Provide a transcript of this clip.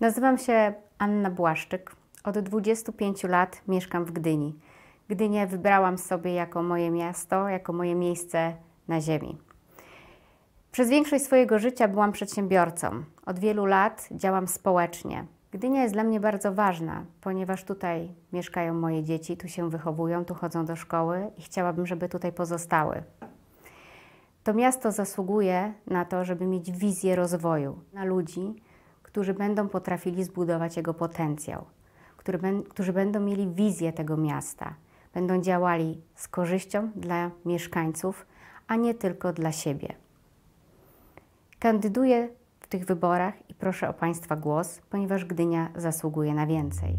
Nazywam się Anna Błaszczyk. Od 25 lat mieszkam w Gdyni. Gdynię wybrałam sobie jako moje miasto, jako moje miejsce na ziemi. Przez większość swojego życia byłam przedsiębiorcą. Od wielu lat działam społecznie. Gdynia jest dla mnie bardzo ważna, ponieważ tutaj mieszkają moje dzieci, tu się wychowują, tu chodzą do szkoły i chciałabym, żeby tutaj pozostały. To miasto zasługuje na to, żeby mieć wizję rozwoju, na ludzi, którzy będą potrafili zbudować jego potencjał, którzy będą mieli wizję tego miasta, będą działali z korzyścią dla mieszkańców, a nie tylko dla siebie. Kandyduję w tych wyborach i proszę o Państwa głos, ponieważ Gdynia zasługuje na więcej.